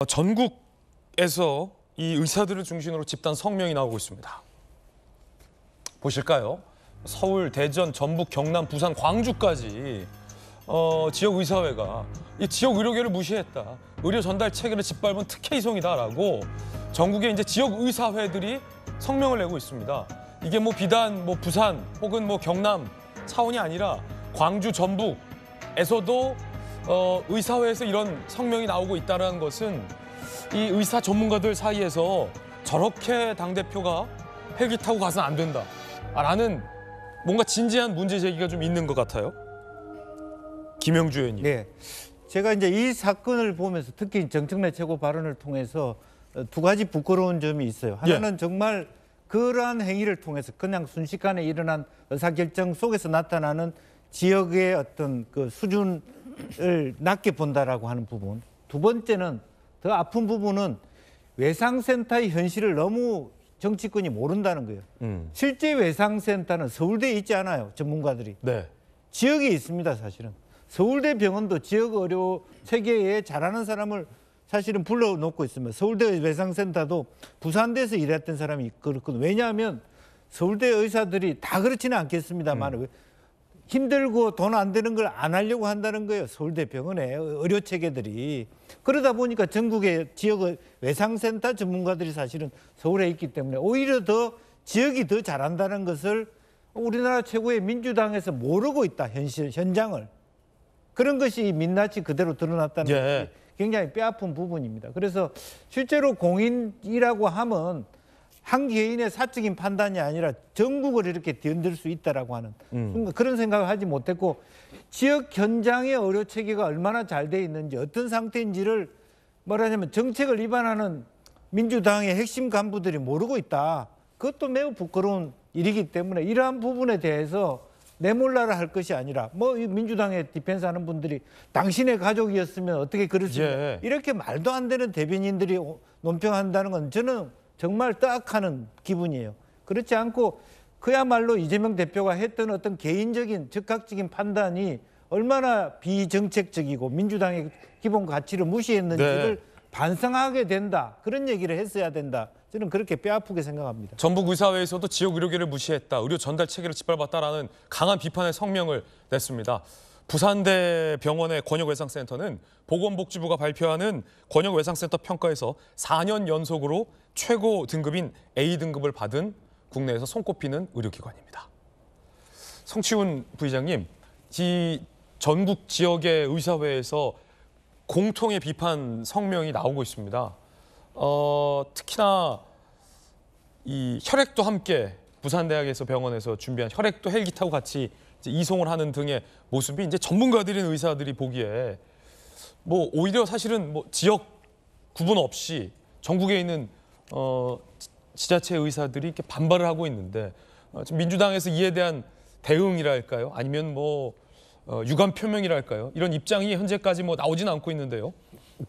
어, 전국에서 이 의사들을 중심으로 집단 성명이 나오고 있습니다. 보실까요? 서울, 대전, 전북, 경남, 부산, 광주까지 어, 지역 의사회가 이 지역 의료계를 무시했다. 의료 전달 체계를 짓밟은 특혜이송이다라고 전국의 이제 지역 의사회들이 성명을 내고 있습니다. 이게 뭐 비단 뭐 부산 혹은 뭐 경남 차원이 아니라 광주, 전북에서도 어, 의사회에서 이런 성명이 나오고 있다는 것은 이 의사 전문가들 사이에서 저렇게 당대표가 헬기 타고 가서는 안 된다. 아, 라는 뭔가 진지한 문제 제기가 좀 있는 것 같아요. 김영주 의원님. 네. 제가 이제 이 사건을 보면서 특히 정청래 최고 발언을 통해서 두 가지 부끄러운 점이 있어요. 예. 하나는 예. 정말 그러한 행위를 통해서 그냥 순식간에 일어난 의사결정 속에서 나타나는 지역의 어떤 그 수준 부분을 낮게 본다라고 하는 부분. 두 번째는 더 아픈 부분은 외상센터의 현실을 너무 정치권이 모른다는 거예요. 음. 실제 외상센터는 서울대에 있지 않아요. 전문가들이. 네. 지역에 있습니다, 사실은. 서울대 병원도 지역 의료 체계에 잘하는 사람을 사실은 불러놓고 있습니다. 서울대 외상센터도 부산대에서 일했던 사람이 그렇거든요. 왜냐하면 서울대 의사들이 다 그렇지는 않겠습니다만 음. 힘들고 돈 안 되는 걸 안 하려고 한다는 거예요. 서울대병원의 의료 체계들이 그러다 보니까 전국의 지역의 외상센터 전문가들이 사실은 서울에 있기 때문에 오히려 더 지역이 더 잘한다는 것을 우리나라 최고의 민주당에서 모르고 있다 현실 현장을 그런 것이 민낯이 그대로 드러났다는 예. 것이 굉장히 뼈아픈 부분입니다. 그래서 실제로 공인이라고 하면 한 개인의 사적인 판단이 아니라 전국을 이렇게 뒤흔들 수 있다라고 하는 음. 그런 생각을 하지 못했고 지역 현장의 의료 체계가 얼마나 잘 돼 있는지 어떤 상태인지를 말하냐면 정책을 위반하는 민주당의 핵심 간부들이 모르고 있다. 그것도 매우 부끄러운 일이기 때문에 이러한 부분에 대해서 내몰라를할 것이 아니라 뭐 민주당의 디펜스 하는 분들이 당신의 가족이었으면 어떻게 그럴 수 있냐 예. 이렇게 말도 안 되는 대변인들이 논평한다는 건 저는 정말 딱 하는 기분이에요. 그렇지 않고 그야말로 이재명 대표가 했던 어떤 개인적인 즉각적인 판단이 얼마나 비정책적이고 민주당의 기본 가치를 무시했는지를 네. 반성하게 된다. 그런 얘기를 했어야 된다. 저는 그렇게 뼈아프게 생각합니다. 전북 의사회에서도 지역 의료계를 무시했다. 의료 전달 체계를 짓밟았다라는 강한 비판의 성명을 냈습니다. 부산대 병원의 권역외상센터는 보건복지부가 발표하는 권역외상센터 평가에서 4년 연속으로 최고 등급인 A등급을 받은 국내에서 손꼽히는 의료기관입니다. 성치훈 부의장님, 이 전국 지역의 의사회에서 공통의 비판 성명이 나오고 있습니다. 어, 특히나 이 혈액도 함께 부산대학에서 병원에서 준비한 혈액도 헬기 타고 같이 이송을 하는 등의 모습이 이제 전문가들인 의사들이 보기에 뭐 오히려 사실은 뭐 지역 구분 없이 전국에 있는 어 지자체 의사들이 이렇게 반발을 하고 있는데 어 지금 민주당에서 이에 대한 대응이랄까요? 아니면 뭐 어, 유감 표명이랄까요? 이런 입장이 현재까지 뭐 나오진 않고 있는데요.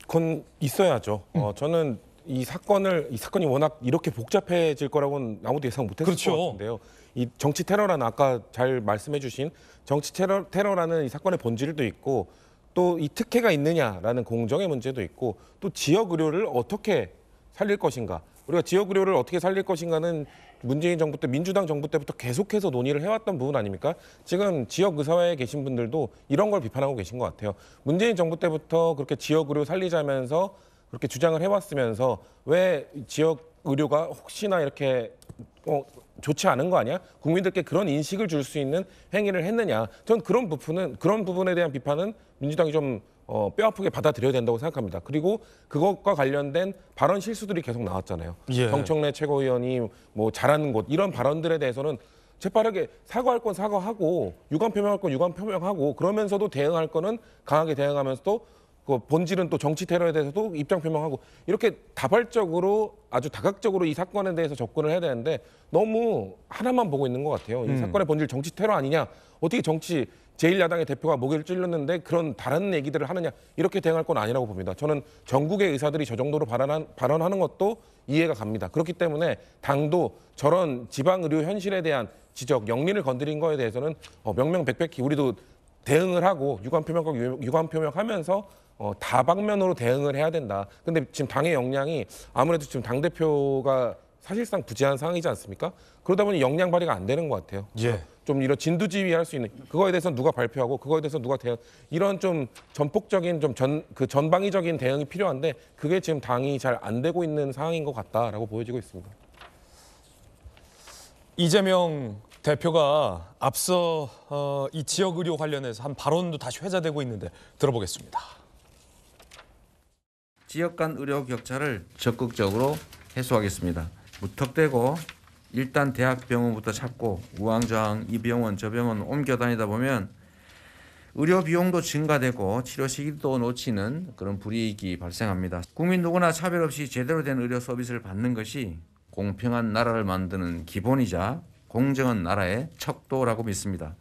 그건 있어야죠. 음. 어, 저는 이 사건을 이 사건이 워낙 이렇게 복잡해질 거라고는 아무도 예상 못했을 그렇죠. 것 같은데요. 이 정치 테러라는 아까 잘 말씀해주신 정치 테러, 테러라는 이 사건의 본질도 있고 또 이 특혜가 있느냐라는 공정의 문제도 있고 또 지역 의료를 어떻게 살릴 것인가 우리가 지역 의료를 어떻게 살릴 것인가는 문재인 정부 때 민주당 정부 때부터 계속해서 논의를 해왔던 부분 아닙니까? 지금 지역 의사회에 계신 분들도 이런 걸 비판하고 계신 것 같아요. 문재인 정부 때부터 그렇게 지역 의료 살리자면서 그렇게 주장을 해왔으면서 왜 지역 의료가 혹시나 이렇게 어, 좋지 않은 거 아니야? 국민들께 그런 인식을 줄 수 있는 행위를 했느냐? 전 그런 부분은 그런 부분에 대한 비판은 민주당이 좀 어, 뼈아프게 받아들여야 된다고 생각합니다. 그리고 그것과 관련된 발언 실수들이 계속 나왔잖아요. 예. 정청래 최고위원이 뭐 잘하는 곳 이런 발언들에 대해서는 재빠르게 사과할 건 사과하고 유감 표명할 건 유감 표명하고 그러면서도 대응할 거는 강하게 대응하면서도 그 본질은 또 정치 테러에 대해서도 입장 표명하고 이렇게 다발적으로 아주 다각적으로 이 사건에 대해서 접근을 해야 되는데 너무 하나만 보고 있는 것 같아요. 이 음. 사건의 본질 정치 테러 아니냐? 어떻게 정치 제1야당의 대표가 목을 찔렸는데 그런 다른 얘기들을 하느냐 이렇게 대응할 건 아니라고 봅니다. 저는 전국의 의사들이 저 정도로 발언한, 발언하는 것도 이해가 갑니다. 그렇기 때문에 당도 저런 지방 의료 현실에 대한 지적 영민을 건드린 거에 대해서는 어, 명명백백히 우리도 대응을 하고 유관 표명과 유관 표명하면서 어, 다방면으로 대응을 해야 된다. 근데 지금 당의 역량이 아무래도 지금 당 대표가 사실상 부재한 상황이지 않습니까? 그러다 보니 역량 발휘가 안 되는 것 같아요. 예. 좀 이런 진두지휘할 수 있는 그거에 대해서 누가 발표하고 그거에 대해서 누가 대응 이런 좀 전폭적인 좀 전 그 전방위적인 대응이 필요한데 그게 지금 당이 잘 안 되고 있는 상황인 것 같다라고 보여지고 있습니다. 이재명 대표가 앞서 어, 이 지역 의료 관련해서 한 발언도 다시 회자되고 있는데 들어보겠습니다. 지역 간 의료 격차를 적극적으로 해소하겠습니다. 무턱대고 일단 대학병원부터 찾고 우왕좌왕 이 병원 저 병원 옮겨 다니다 보면 의료 비용도 증가되고 치료 시기도 놓치는 그런 불이익이 발생합니다. 국민 누구나 차별 없이 제대로 된 의료 서비스를 받는 것이 공평한 나라를 만드는 기본이자 공정한 나라의 척도라고 믿습니다.